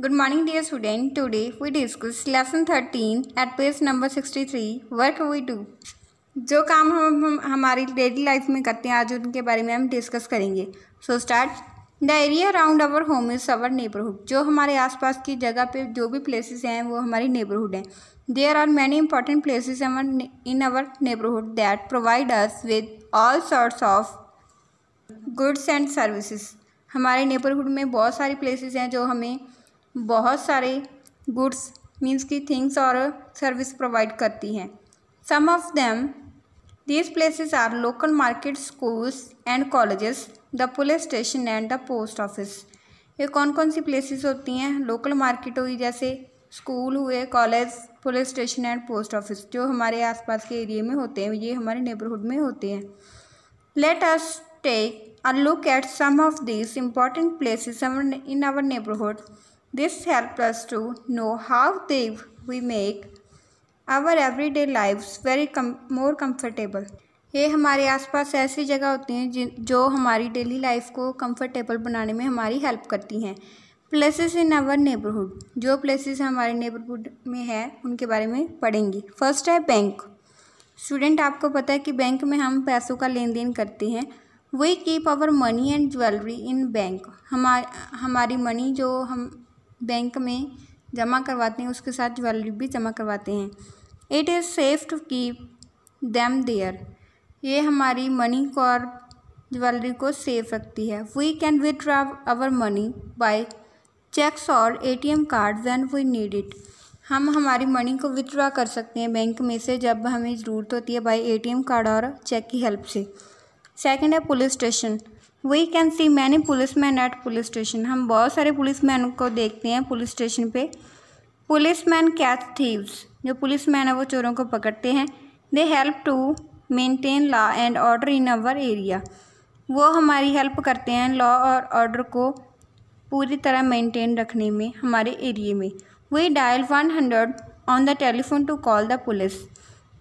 Morning dear student student. We discuss lesson thirteen at page number sixty three work we do. जो काम हम, हम हमारी daily life में करते हैं आज उनके बारे में हम डिस्कस करेंगे so start the area around our home is our neighbourhood जो हमारे आसपास की जगह पे जो भी प्लेसेस हैं वो हमारी नेबरहुड हैं there are many important our in our neighbourhood that provide us with all sorts of goods and services हमारे नेबरहुड में बहुत सारी प्लेसेस हैं जो हमें बहुत सारे गुड्स मीन्स की थिंग्स और सर्विस प्रोवाइड करती हैं some of them these places are local market schools and colleges the police station and the post office ये कौन कौन सी प्लेसेस होती हैं लोकल मार्केट हुई जैसे स्कूल हुए college police station and post office जो हमारे आसपास के एरिए में होते हैं ये हमारे नेबरहुड में होते हैं let us take a look at some of this important places in our neighbourhood This helps us to know how they we make our everyday lives very com more comfortable. ये हमारे आसपास ऐसी जगह होती हैं जो हमारी डेली लाइफ को कंफर्टेबल बनाने में हमारी हेल्प करती हैं प्लेसेस इन आवर नेबरहुड जो प्लेसेस हमारे नेबरहुड में है उनके बारे में पढ़ेंगी फर्स्ट है बैंक स्टूडेंट आपको पता है कि बैंक में हम पैसों का लेन देन करते हैं we keep our money and jewellery in bank हमार हमारी मनी जो हम बैंक में जमा करवाते हैं उसके साथ ज्वेलरी भी जमा करवाते हैं it is safe to keep them there ये हमारी मनी को और ज्वेलरी को सेफ रखती है we can withdraw our money by cheques और ATM card when we need it हम हमारी मनी को विदड्रा कर सकते हैं बैंक में से जब हमें ज़रूरत होती है बाई एटीएम कार्ड और चेक की हेल्प से सेकंड है police station we can see many police man at police station हम बहुत सारे पुलिस मैन को देखते हैं पुलिस स्टेशन पे पुलिस मैन कैच थीव्स जो पुलिस मैन है वो चोरों को पकड़ते हैं they help to maintain law and order in our area वो हमारी हेल्प करते हैं लॉ और ऑर्डर को पूरी तरह मेनटेन रखने में हमारे एरिए में we dial one hundred on the telephone to call the police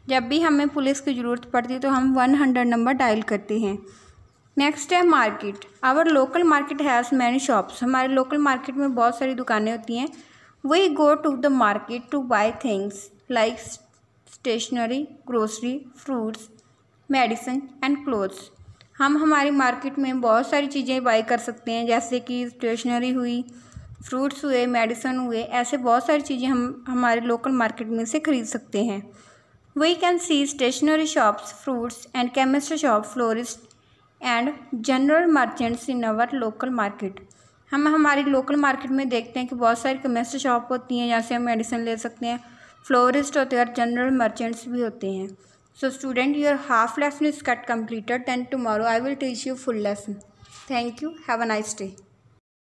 जब भी हमें पुलिस की ज़रूरत पड़ती है तो हम वन हंड्रेड नंबर डायल करते हैं नेक्स्ट है market our local market has many shops हमारे लोकल मार्केट में बहुत सारी दुकानें होती हैं we go to the market to buy things like stationery grocery fruits medicine and clothes हम हमारी मार्केट में बहुत सारी चीज़ें बाई कर सकते हैं जैसे कि स्टेशनरी हुई फ्रूट्स हुए मेडिसन हुए ऐसे बहुत सारी चीज़ें हम हमारे लोकल मार्केट में से ख़रीद सकते हैं we can see stationery shops fruits and chemist shop florist and general merchants in our local market हम हमारी लोकल मार्केट में देखते हैं कि बहुत सारी केमिस्ट शॉप होती हैं जहाँ से हम मेडिसिन ले सकते हैं फ्लोरिस्ट होते हैं और जनरल मर्चेंट्स भी होते हैं so student your half lesson is cut completed and tomorrow I will teach you full lesson thank you have a nice day